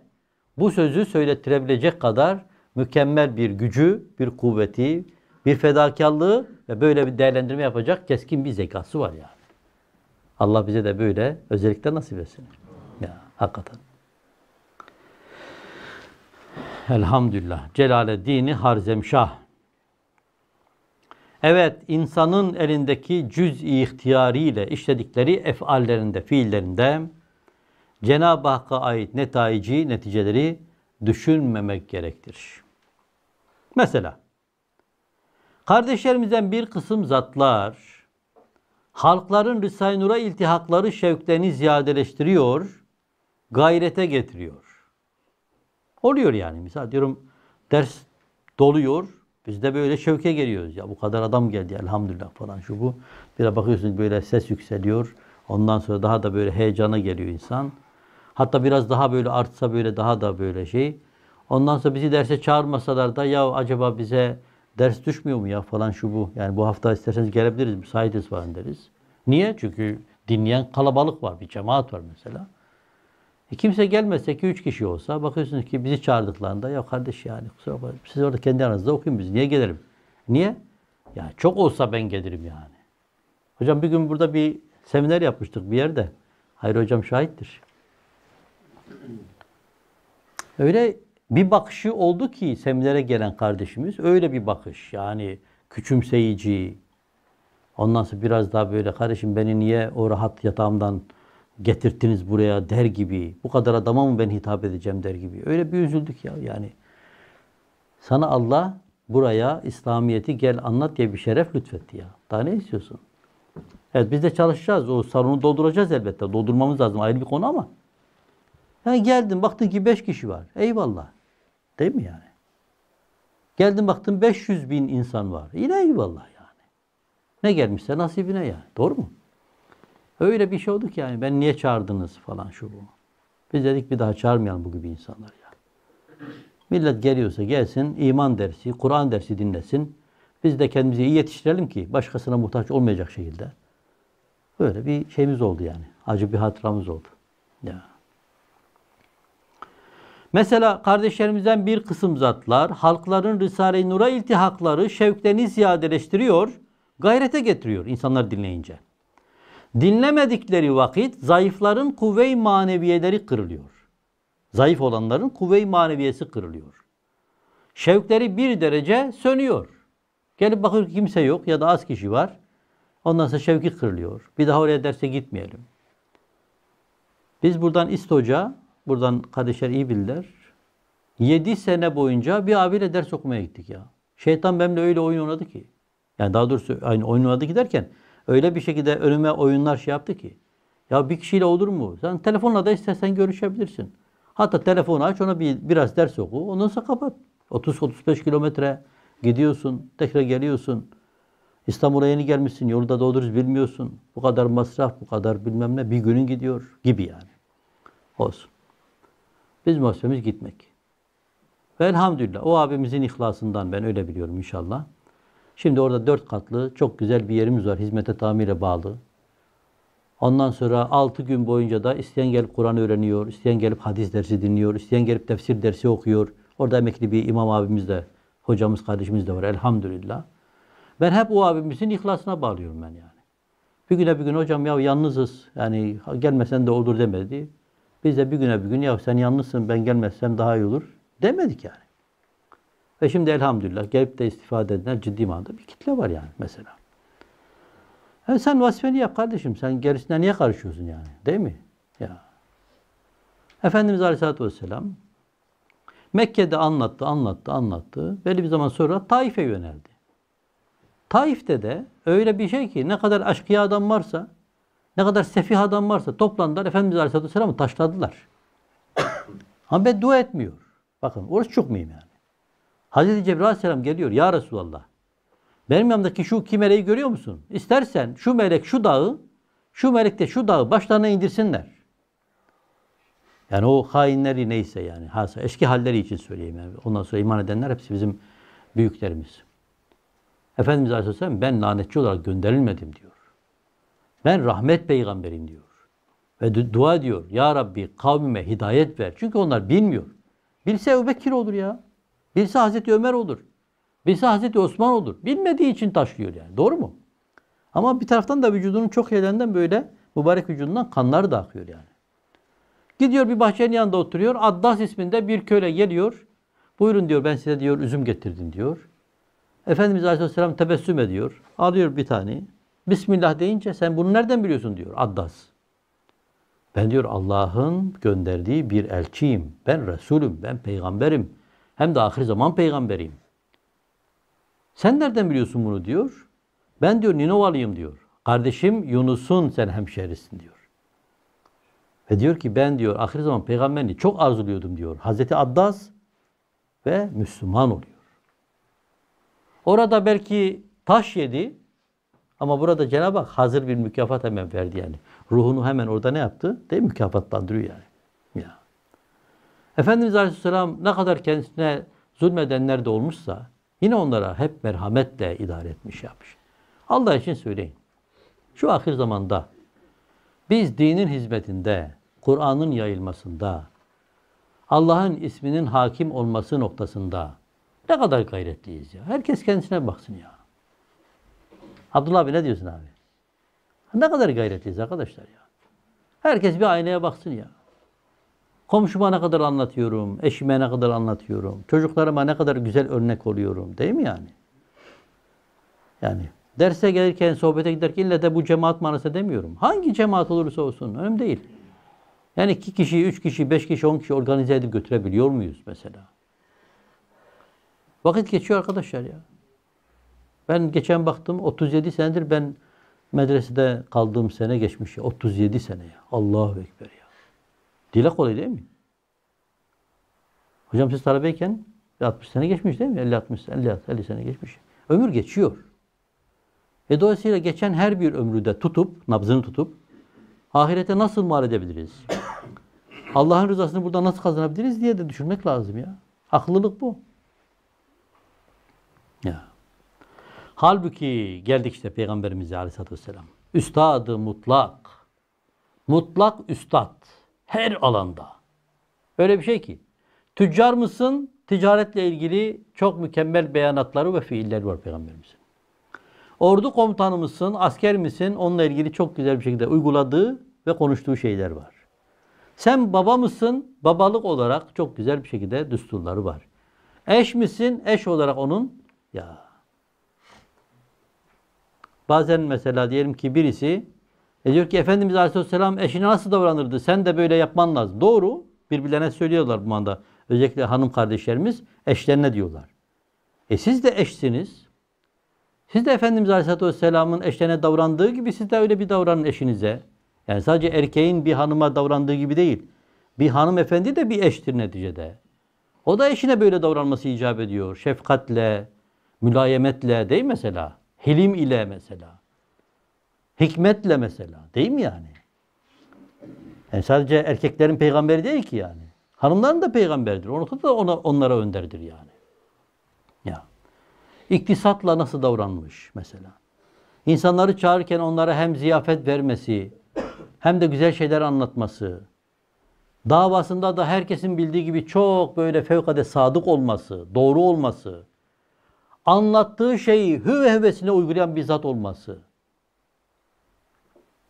bu sözü söyletirebilecek kadar mükemmel bir gücü, bir kuvveti, bir fedakarlığı ve böyle bir değerlendirme yapacak keskin bir zekası var yani. Allah bize de böyle özellikle nasip etsin. Ya hakikaten. Elhamdülillah. Celaleddin Harzemşah Evet insanın elindeki cüz-i ihtiyariyle işledikleri efallerinde, fiillerinde Cenab-ı Hakk'a ait netayici, neticeleri düşünmemek gerektir. Mesela kardeşlerimizden bir kısım zatlar halkların Risale-i Nur'a iltihakları şevklerini ziyadeleştiriyor, gayrete getiriyor. Oluyor yani. Mesela diyorum ders doluyor, biz de böyle şevke geliyoruz. Ya bu kadar adam geldi elhamdülillah falan şu bu. Bir bakıyorsunuz böyle ses yükseliyor. Ondan sonra daha da böyle heyecana geliyor insan. Hatta biraz daha böyle artsa böyle daha da böyle şey. Ondan sonra bizi derse çağırmasalar da ya acaba bize ders düşmüyor mu ya falan şu bu. Yani bu hafta isterseniz gelebiliriz, müsaitiz falan deriz. Niye? Çünkü dinleyen kalabalık var, bir cemaat var mesela. E kimse gelmezse ki üç kişi olsa bakıyorsunuz ki bizi çağırdıklarında ya kardeş yani kusura bakmayın siz orada kendi aranızda okuyun biz niye gelirim? Niye? Ya çok olsa ben gelirim yani. Hocam bir gün burada bir seminer yapmıştık bir yerde. Hayır hocam şahittir. Öyle bir bakışı oldu ki seminere gelen kardeşimiz öyle bir bakış. Yani küçümseyici. Ondan sonra biraz daha böyle kardeşim beni niye o rahat yatağımdan getirttiniz buraya der gibi, bu kadar adama mı ben hitap edeceğim der gibi. Öyle bir üzüldük ya yani. Sana Allah buraya İslamiyet'i gel anlat diye bir şeref lütfetti ya. Daha ne istiyorsun? Evet biz de çalışacağız. O salonu dolduracağız elbette. Doldurmamız lazım ayrı bir konu ama. Yani geldin baktın ki 5 kişi var. Eyvallah. Değil mi yani? Geldin baktın 500 bin insan var. Yine eyvallah yani. Ne gelmişse nasibine yani. Doğru mu? Öyle bir şey oldu ki yani. Ben niye çağırdınız falan şu bu. Biz dedik bir daha çağırmayalım bu gibi insanlar ya. Millet geliyorsa gelsin, iman dersi, Kur'an dersi dinlesin. Biz de kendimizi iyi yetiştirelim ki başkasına muhtaç olmayacak şekilde. Böyle bir şeyimiz oldu yani. Acı bir hatıramız oldu. Ya. Mesela kardeşlerimizden bir kısım zatlar halkların Risale-i Nur'a iltihakları şevklerini ziyadeleştiriyor, gayrete getiriyor insanlar dinleyince. Dinlemedikleri vakit zayıfların kuvve maneviyeleri kırılıyor. Zayıf olanların kuvve maneviyesi kırılıyor. Şevkleri bir derece sönüyor. Gelip bakıyor kimse yok ya da az kişi var. Ondan sonra şevki kırılıyor. Bir daha oraya derse gitmeyelim. Biz buradan İst Hoca, buradan kardeşler iyi bilirler. 7 sene boyunca bir abiyle ders okumaya gittik ya. Şeytan benimle öyle oyun oynadı ki. Yani daha doğrusu aynı oyun oynadı ki derken öyle bir şekilde önüme oyunlar şey yaptı ki. Ya bir kişiyle olur mu? Sen telefonla da istersen görüşebilirsin. Hatta telefonu aç ona bir, biraz ders oku. Ondan sonra kapat. 30-35 kilometre gidiyorsun. Tekrar geliyorsun. İstanbul'a yeni gelmişsin. Yolda doğduruz bilmiyorsun. Bu kadar masraf, bu kadar bilmem ne. Bir günün gidiyor gibi yani. Olsun. Biz mahsumumuz gitmek. Ve elhamdülillah o abimizin ihlasından ben öyle biliyorum inşallah. Şimdi orada dört katlı çok güzel bir yerimiz var. Hizmete tamire bağlı. Ondan sonra altı gün boyunca da isteyen gelip Kur'an öğreniyor, isteyen gelip hadis dersi dinliyor, isteyen gelip tefsir dersi okuyor. Orada emekli bir imam abimiz de, hocamız, kardeşimiz de var elhamdülillah. Ben hep o abimizin ihlasına bağlıyorum ben yani. Bir güne bir gün hocam ya yalnızız yani gelmesen de olur demedi. Biz de bir güne bir gün ya sen yalnızsın ben gelmezsem daha iyi olur demedik yani. Ve şimdi elhamdülillah gelip de istifade edenler ciddi manada bir kitle var yani mesela. Yani e sen vazifeni yap kardeşim. Sen gerisine niye karışıyorsun yani? Değil mi? Ya. Efendimiz Aleyhisselatü Vesselam Mekke'de anlattı, anlattı, anlattı. Belli bir zaman sonra Taif'e yöneldi. Taif'te de öyle bir şey ki ne kadar aşkıya adam varsa, ne kadar sefih adam varsa toplandılar Efendimiz Aleyhisselatü Vesselam'ı taşladılar. <coughs> Ama dua etmiyor. Bakın orası çok mühim yani. Hazreti Cebrail Aleyhisselam geliyor. Ya Resulallah. Benim yanımdaki şu iki görüyor musun? İstersen şu melek şu dağı, şu melek de şu dağı başlarına indirsinler. Yani o hainleri neyse yani. Hasa, eski halleri için söyleyeyim. Yani. Ondan sonra iman edenler hepsi bizim büyüklerimiz. Efendimiz Aleyhisselam ben lanetçi olarak gönderilmedim diyor. Ben rahmet peygamberim diyor. Ve dua diyor. Ya Rabbi kavmime hidayet ver. Çünkü onlar bilmiyor. Bilse Ebu Bekir olur ya. Birisi Hazreti Ömer olur. Birisi Hazreti Osman olur. Bilmediği için taşlıyor yani. Doğru mu? Ama bir taraftan da vücudunun çok yerlerinden böyle mübarek vücudundan kanlar da akıyor yani. Gidiyor bir bahçenin yanında oturuyor. Addas isminde bir köle geliyor. Buyurun diyor ben size diyor üzüm getirdim diyor. Efendimiz Aleyhisselam tebessüm ediyor. Alıyor bir tane. Bismillah deyince sen bunu nereden biliyorsun diyor Addas. Ben diyor Allah'ın gönderdiği bir elçiyim. Ben Resulüm, ben peygamberim. Hem de ahir zaman peygamberiyim. Sen nereden biliyorsun bunu diyor. Ben diyor Ninovalıyım diyor. Kardeşim Yunus'un sen hemşerisin diyor. Ve diyor ki ben diyor ahir zaman peygamberini çok arzuluyordum diyor. Hazreti Addas ve Müslüman oluyor. Orada belki taş yedi ama burada Cenab-ı Hak hazır bir mükafat hemen verdi yani. Ruhunu hemen orada ne yaptı? Değil mi? Mükafatlandırıyor yani. Efendimiz Aleyhisselam ne kadar kendisine zulmedenler de olmuşsa yine onlara hep merhametle idare etmiş yapmış. Allah için söyleyin. Şu ahir zamanda biz dinin hizmetinde, Kur'an'ın yayılmasında, Allah'ın isminin hakim olması noktasında ne kadar gayretliyiz ya. Herkes kendisine baksın ya. Abdullah abi ne diyorsun abi? Ne kadar gayretliyiz arkadaşlar ya. Herkes bir aynaya baksın ya. Komşuma ne kadar anlatıyorum, eşime ne kadar anlatıyorum, çocuklarıma ne kadar güzel örnek oluyorum değil mi yani? Yani derse gelirken, sohbete giderken illa de bu cemaat manası demiyorum. Hangi cemaat olursa olsun önemli değil. Yani iki kişi, üç kişi, beş kişi, on kişi organize edip götürebiliyor muyuz mesela? Vakit geçiyor arkadaşlar ya. Ben geçen baktım 37 senedir ben medresede kaldığım sene geçmiş 37 sene ya. Allahu Ekber ya. Dile kolay değil mi? Hocam siz talebeyken 60 sene geçmiş değil mi? 50 60 50 50 sene geçmiş. Ömür geçiyor. E dolayısıyla geçen her bir ömrü de tutup, nabzını tutup ahirete nasıl mal edebiliriz? <coughs> Allah'ın rızasını burada nasıl kazanabiliriz diye de düşünmek lazım ya. Akıllılık bu. Ya. Halbuki geldik işte Peygamberimize Aleyhisselatü Vesselam. Üstadı mutlak. Mutlak üstad. Her alanda. Öyle bir şey ki. Tüccar mısın? Ticaretle ilgili çok mükemmel beyanatları ve fiilleri var Peygamberimizin. Ordu komutanı mısın? Asker misin? Onunla ilgili çok güzel bir şekilde uyguladığı ve konuştuğu şeyler var. Sen baba mısın? Babalık olarak çok güzel bir şekilde düsturları var. Eş misin? Eş olarak onun ya. Bazen mesela diyelim ki birisi e diyor ki Efendimiz Aleyhisselam eşine nasıl davranırdı? Sen de böyle yapman lazım. Doğru. Birbirlerine söylüyorlar bu anda. Özellikle hanım kardeşlerimiz eşlerine diyorlar. E siz de eşsiniz. Siz de Efendimiz Aleyhisselatü Vesselam'ın eşlerine davrandığı gibi siz de öyle bir davranın eşinize. Yani sadece erkeğin bir hanıma davrandığı gibi değil. Bir hanımefendi de bir eştir neticede. O da eşine böyle davranması icap ediyor. Şefkatle, mülayemetle değil mesela. Hilim ile mesela. Hikmetle mesela. Değil mi yani? yani sadece erkeklerin peygamberi değil ki yani. Hanımların da peygamberdir. Onu da ona, onlara önderdir yani. Ya. İktisatla nasıl davranmış mesela. İnsanları çağırırken onlara hem ziyafet vermesi, hem de güzel şeyler anlatması, davasında da herkesin bildiği gibi çok böyle fevkade sadık olması, doğru olması, anlattığı şeyi hüve hüvesine uygulayan bir zat olması.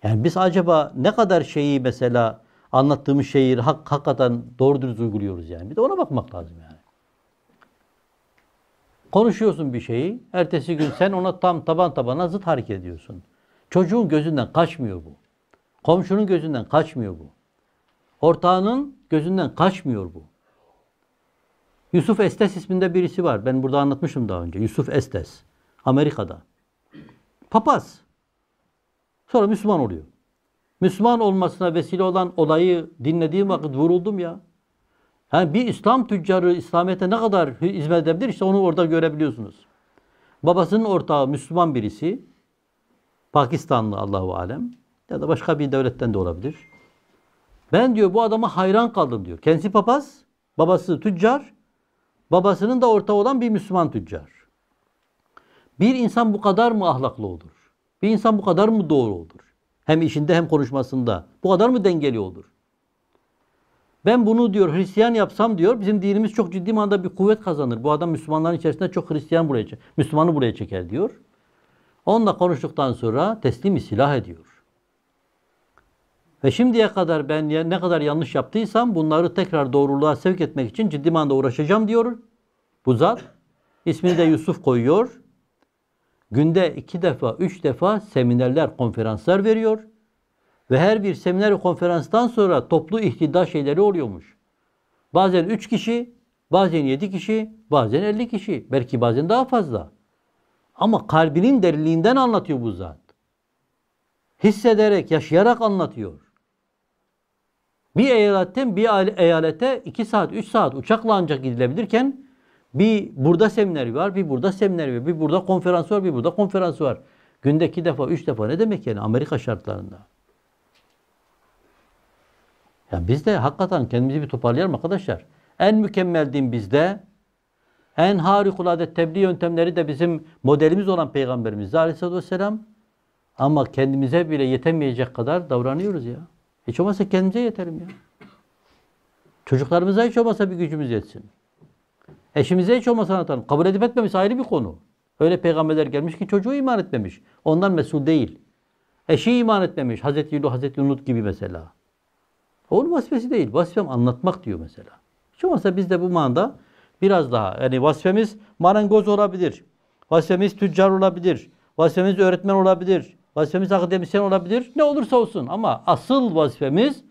Yani biz acaba ne kadar şeyi mesela anlattığımız şeyi hak, hakikaten doğru dürüst uyguluyoruz yani. Bir de ona bakmak lazım yani. Konuşuyorsun bir şeyi, ertesi gün sen ona tam taban tabana zıt hareket ediyorsun. Çocuğun gözünden kaçmıyor bu. Komşunun gözünden kaçmıyor bu. Ortağının gözünden kaçmıyor bu. Yusuf Estes isminde birisi var. Ben burada anlatmışım daha önce. Yusuf Estes. Amerika'da. Papaz. Sonra Müslüman oluyor. Müslüman olmasına vesile olan olayı dinlediğim vakit vuruldum ya. Yani bir İslam tüccarı İslamiyet'e ne kadar hizmet edebilir işte onu orada görebiliyorsunuz. Babasının ortağı Müslüman birisi, Pakistanlı Allahu Alem ya da başka bir devletten de olabilir. Ben diyor bu adama hayran kaldım diyor. Kendisi papaz, babası tüccar, babasının da ortağı olan bir Müslüman tüccar. Bir insan bu kadar mı ahlaklı olur? Bir insan bu kadar mı doğru olur? Hem işinde hem konuşmasında. Bu kadar mı dengeli olur? Ben bunu diyor Hristiyan yapsam diyor bizim dinimiz çok ciddi manada bir kuvvet kazanır. Bu adam Müslümanların içerisinde çok Hristiyan buraya Müslümanı buraya çeker diyor. Onunla konuştuktan sonra teslimi silah ediyor. Ve şimdiye kadar ben ne kadar yanlış yaptıysam bunları tekrar doğruluğa sevk etmek için ciddi manada uğraşacağım diyor. Bu zat ismini de Yusuf koyuyor. Günde iki defa, üç defa seminerler, konferanslar veriyor. Ve her bir seminer konferanstan sonra toplu ihtida şeyleri oluyormuş. Bazen üç kişi, bazen yedi kişi, bazen elli kişi. Belki bazen daha fazla. Ama kalbinin derinliğinden anlatıyor bu zat. Hissederek, yaşayarak anlatıyor. Bir eyaletten bir eyalete iki saat, üç saat uçakla ancak gidilebilirken bir burada seminer var, bir burada seminer var, bir burada konferans var, bir burada konferans var. Günde iki defa, üç defa ne demek yani Amerika şartlarında? Ya biz de hakikaten kendimizi bir toparlayalım arkadaşlar. En mükemmel din bizde. En harikulade tebliğ yöntemleri de bizim modelimiz olan Peygamberimiz Aleyhisselatü Vesselam. Ama kendimize bile yetemeyecek kadar davranıyoruz ya. Hiç olmazsa kendimize yeterim ya. Çocuklarımıza hiç olmazsa bir gücümüz yetsin. Eşimize hiç olmasa anlatalım. Kabul edip etmemesi ayrı bir konu. Öyle peygamberler gelmiş ki çocuğu iman etmemiş. Ondan mesul değil. Eşi iman etmemiş. Hazreti Yulu, Hazreti Unut gibi mesela. Onun vasfesi değil. Vasfem anlatmak diyor mesela. Şu olmasa biz de bu manada biraz daha yani vasfemiz marangoz olabilir. Vasfemiz tüccar olabilir. Vasfemiz öğretmen olabilir. vasfemiz akademisyen olabilir. Ne olursa olsun ama asıl vasfemiz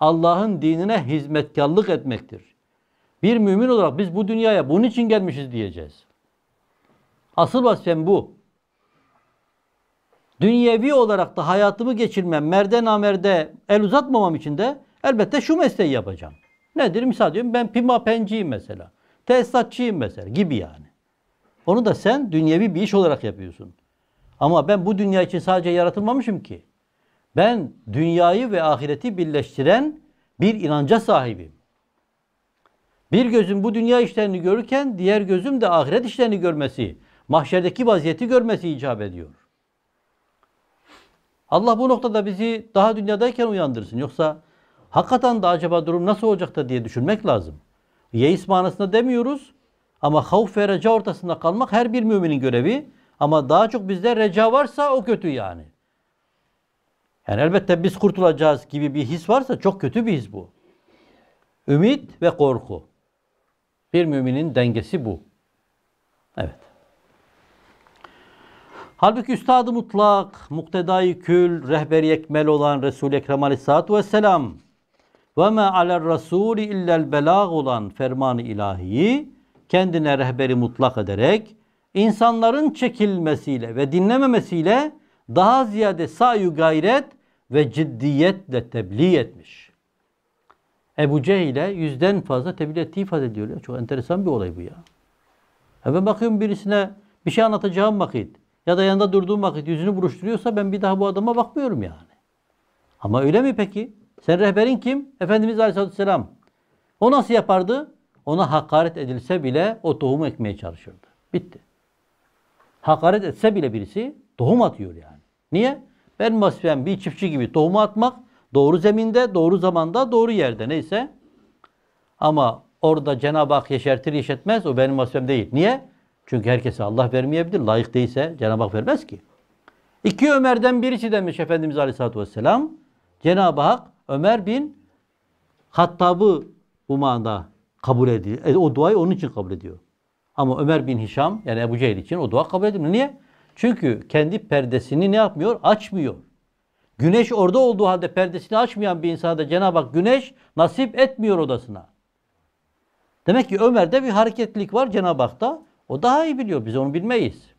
Allah'ın dinine hizmetkarlık etmektir. Bir mümin olarak biz bu dünyaya bunun için gelmişiz diyeceğiz. Asıl vazifen bu. Dünyevi olarak da hayatımı geçirmem, merde namerde el uzatmamam için de elbette şu mesleği yapacağım. Nedir? Misal diyorum ben pima penciyim mesela. Tesisatçıyım mesela gibi yani. Onu da sen dünyevi bir iş olarak yapıyorsun. Ama ben bu dünya için sadece yaratılmamışım ki. Ben dünyayı ve ahireti birleştiren bir inanca sahibim. Bir gözüm bu dünya işlerini görürken diğer gözüm de ahiret işlerini görmesi, mahşerdeki vaziyeti görmesi icap ediyor. Allah bu noktada bizi daha dünyadayken uyandırsın. Yoksa hakikaten de acaba durum nasıl olacak da diye düşünmek lazım. Yeis manasında demiyoruz ama havf ve reca ortasında kalmak her bir müminin görevi. Ama daha çok bizde reca varsa o kötü yani. Yani elbette biz kurtulacağız gibi bir his varsa çok kötü bir his bu. Ümit ve korku. Bir müminin dengesi bu. Evet. Halbuki üstadı mutlak, muktedai kül, rehberi ekmel olan Resul-i Ekrem Aleyhisselatü Vesselam ve me aler rasuli illel belag olan fermanı ilahiyi kendine rehberi mutlak ederek insanların çekilmesiyle ve dinlememesiyle daha ziyade sayu gayret ve ciddiyetle tebliğ etmiş. Ebu Cehil'e yüzden fazla tebliğ ettiği ifade ediyor. Ya. Çok enteresan bir olay bu ya. Ya ben bakıyorum birisine bir şey anlatacağım vakit ya da yanında durduğum vakit yüzünü buruşturuyorsa ben bir daha bu adama bakmıyorum yani. Ama öyle mi peki? Sen rehberin kim? Efendimiz Aleyhisselatü Vesselam. O nasıl yapardı? Ona hakaret edilse bile o tohumu ekmeye çalışırdı. Bitti. Hakaret etse bile birisi tohum atıyor yani. Niye? Ben masfen bir çiftçi gibi tohumu atmak Doğru zeminde, doğru zamanda, doğru yerde neyse. Ama orada Cenab-ı Hak yeşertir, yeşetmez. O benim vazifem değil. Niye? Çünkü herkese Allah vermeyebilir. Layık değilse Cenab-ı Hak vermez ki. İki Ömer'den birisi demiş Efendimiz Aleyhisselatü Vesselam. Cenab-ı Hak Ömer bin Hattab'ı bu manada kabul ediyor. E, o duayı onun için kabul ediyor. Ama Ömer bin Hişam yani Ebu Cehil için o dua kabul edilmiyor. Niye? Çünkü kendi perdesini ne yapmıyor? Açmıyor. Güneş orada olduğu halde perdesini açmayan bir insana da Cenab-ı Hak güneş nasip etmiyor odasına. Demek ki Ömer'de bir hareketlilik var Cenab-ı Hak'ta. O daha iyi biliyor. Biz onu bilmeyiz.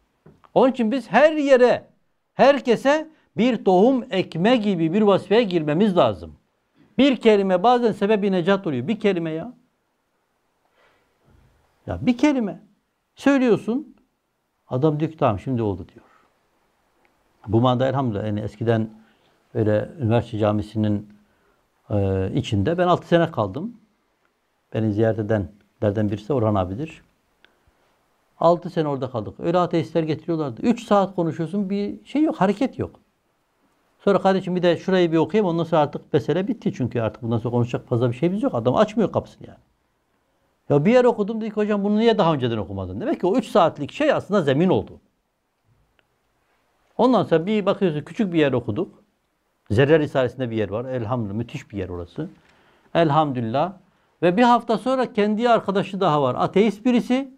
Onun için biz her yere, herkese bir tohum ekme gibi bir vasfeye girmemiz lazım. Bir kelime bazen sebebi necat oluyor. Bir kelime ya. Ya bir kelime. Söylüyorsun. Adam diyor ki tamam şimdi oldu diyor. Bu manada elhamdülillah yani eskiden böyle üniversite camisinin e, içinde. Ben 6 sene kaldım. Beni ziyaret edenlerden birisi Orhan abidir. 6 sene orada kaldık. Öyle ateistler getiriyorlardı. 3 saat konuşuyorsun bir şey yok, hareket yok. Sonra kardeşim bir de şurayı bir okuyayım ondan sonra artık mesele bitti çünkü artık bundan sonra konuşacak fazla bir şeyimiz yok. Adam açmıyor kapısını yani. Ya bir yer okudum dedi ki hocam bunu niye daha önceden okumadın? Demek ki o 3 saatlik şey aslında zemin oldu. Ondan sonra bir bakıyorsun küçük bir yer okuduk. Zerre Risalesi'nde bir yer var. Elhamdülillah müthiş bir yer orası. Elhamdülillah. Ve bir hafta sonra kendi arkadaşı daha var. Ateist birisi.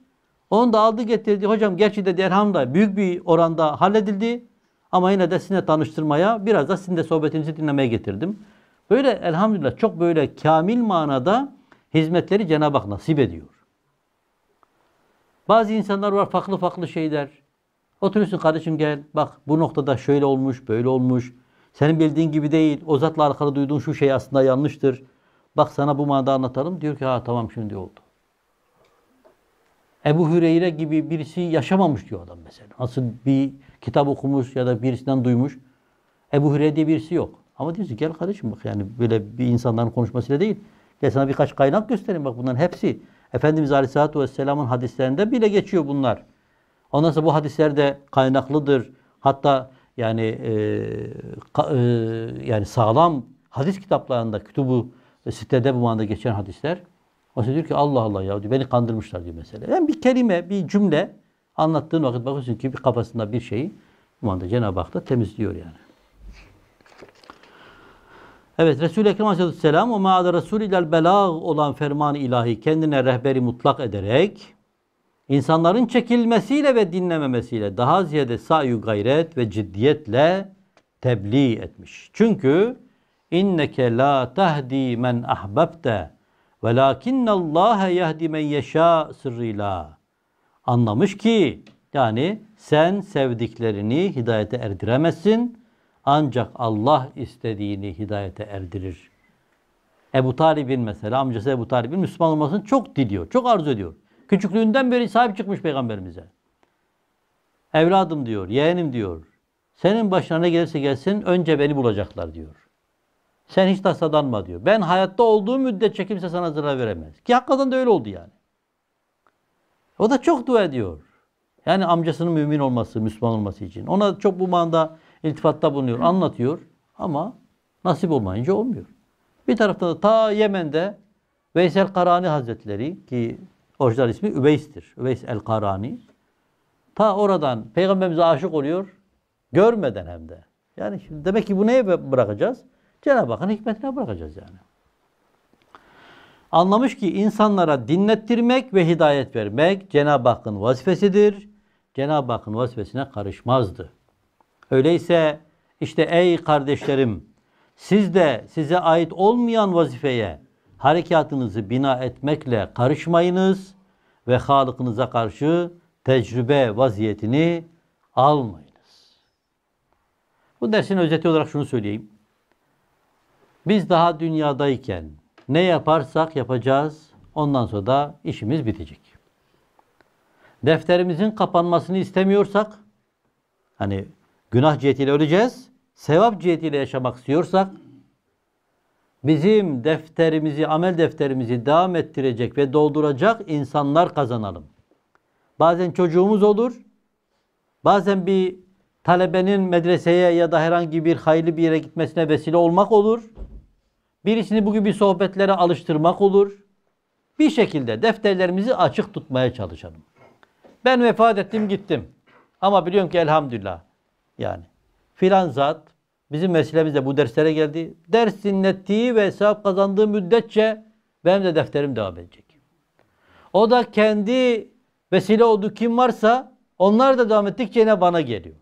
Onu da aldı getirdi. Hocam gerçi de elhamdülillah büyük bir oranda halledildi. Ama yine de sizinle tanıştırmaya biraz da sizin de sohbetinizi dinlemeye getirdim. Böyle elhamdülillah çok böyle kamil manada hizmetleri Cenab-ı Hak nasip ediyor. Bazı insanlar var farklı farklı şeyler. Oturuyorsun, kardeşim gel bak bu noktada şöyle olmuş böyle olmuş. Senin bildiğin gibi değil. O zatla alakalı duyduğun şu şey aslında yanlıştır. Bak sana bu manada anlatalım. Diyor ki ha tamam şimdi oldu. Ebu Hüreyre gibi birisi yaşamamış diyor adam mesela. Nasıl bir kitap okumuş ya da birisinden duymuş. Ebu Hüreyre diye birisi yok. Ama diyor ki gel kardeşim bak yani böyle bir insanların konuşmasıyla değil. Gel sana birkaç kaynak göstereyim bak bunların hepsi. Efendimiz Aleyhisselatü Vesselam'ın hadislerinde bile geçiyor bunlar. Ondan sonra bu hadisler de kaynaklıdır. Hatta yani e, ka, e, yani sağlam hadis kitaplarında kütübü e, sitede bu manada geçen hadisler o diyor ki Allah Allah ya beni kandırmışlar diyor mesela. Yani bir kelime, bir cümle anlattığın vakit bakıyorsun ki bir kafasında bir şeyi bu anda Cenab-ı Hak da temizliyor yani. Evet Resul-i Ekrem Aleyhisselam o maada Resul ile belag olan ferman ilahi kendine rehberi mutlak ederek insanların çekilmesiyle ve dinlememesiyle daha ziyade sayu gayret ve ciddiyetle tebliğ etmiş. Çünkü inneke la tahdi men ahbabte Allah yahdi men yeşâ sırrıyla anlamış ki yani sen sevdiklerini hidayete erdiremezsin ancak Allah istediğini hidayete erdirir. Ebu Talib'in mesela amcası Ebu Talib'in Müslüman olmasını çok diliyor, çok arzu ediyor. Küçüklüğünden beri sahip çıkmış peygamberimize. Evladım diyor, yeğenim diyor. Senin başına ne gelirse gelsin önce beni bulacaklar diyor. Sen hiç tasadanma diyor. Ben hayatta olduğu müddetçe kimse sana zarar veremez. Ki hakikaten de öyle oldu yani. O da çok dua ediyor. Yani amcasının mümin olması, Müslüman olması için. Ona çok bu manada iltifatta bulunuyor, anlatıyor ama nasip olmayınca olmuyor. Bir tarafta da ta Yemen'de Veysel Karani Hazretleri ki Hocalar ismi Üveys'tir. Üveys el-Karani. Ta oradan peygamberimize aşık oluyor. Görmeden hem de. Yani şimdi demek ki bu neye bırakacağız? Cenab-ı Hakk'ın hikmetine bırakacağız yani. Anlamış ki insanlara dinlettirmek ve hidayet vermek Cenab-ı Hakk'ın vazifesidir. Cenab-ı Hakk'ın vazifesine karışmazdı. Öyleyse işte ey kardeşlerim siz de size ait olmayan vazifeye harekatınızı bina etmekle karışmayınız ve Halık'ınıza karşı tecrübe vaziyetini almayınız. Bu dersin özeti olarak şunu söyleyeyim. Biz daha dünyadayken ne yaparsak yapacağız, ondan sonra da işimiz bitecek. Defterimizin kapanmasını istemiyorsak, hani günah cihetiyle öleceğiz, sevap cihetiyle yaşamak istiyorsak, bizim defterimizi, amel defterimizi devam ettirecek ve dolduracak insanlar kazanalım. Bazen çocuğumuz olur, bazen bir talebenin medreseye ya da herhangi bir hayırlı bir yere gitmesine vesile olmak olur. Birisini bu gibi sohbetlere alıştırmak olur. Bir şekilde defterlerimizi açık tutmaya çalışalım. Ben vefat ettim gittim. Ama biliyorum ki elhamdülillah yani filan zat Bizim vesilemiz de bu derslere geldi. Ders dinlettiği ve sevap kazandığı müddetçe benim de defterim devam edecek. O da kendi vesile olduğu kim varsa onlar da devam ettikçe yine bana geliyor.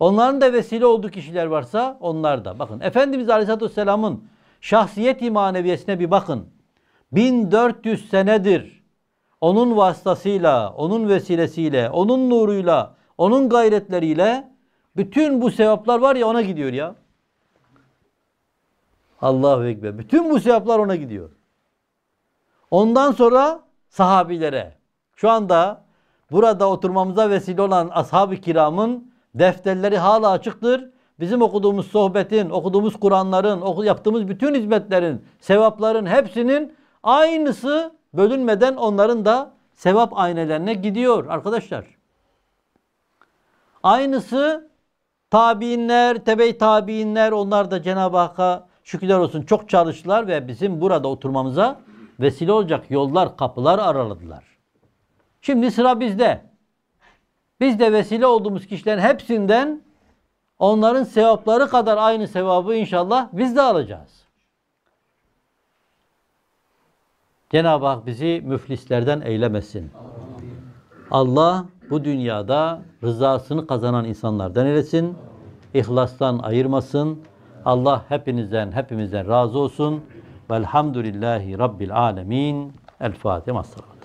Onların da vesile olduğu kişiler varsa onlar da. Bakın Efendimiz Aleyhisselatü Vesselam'ın şahsiyet imaneviyesine bir bakın. 1400 senedir onun vasıtasıyla, onun vesilesiyle, onun nuruyla, onun gayretleriyle bütün bu sevaplar var ya ona gidiyor ya. Allahu Ekber. Bütün bu sevaplar ona gidiyor. Ondan sonra sahabilere. Şu anda burada oturmamıza vesile olan ashab-ı kiramın defterleri hala açıktır. Bizim okuduğumuz sohbetin, okuduğumuz Kur'anların, oku yaptığımız bütün hizmetlerin, sevapların hepsinin aynısı bölünmeden onların da sevap aynelerine gidiyor arkadaşlar. Aynısı Tabiinler, tebe tabiinler onlar da Cenab-ı Hakk'a şükürler olsun çok çalıştılar ve bizim burada oturmamıza vesile olacak yollar, kapılar araladılar. Şimdi sıra bizde. Biz de vesile olduğumuz kişilerin hepsinden onların sevapları kadar aynı sevabı inşallah biz de alacağız. Cenab-ı Hak bizi müflislerden eylemesin. Allah bu dünyada rızasını kazanan insanlardan eylesin. İhlastan ayırmasın. Allah hepinizden, hepimizden razı olsun. Velhamdülillahi Rabbil alemin. El Fatiha.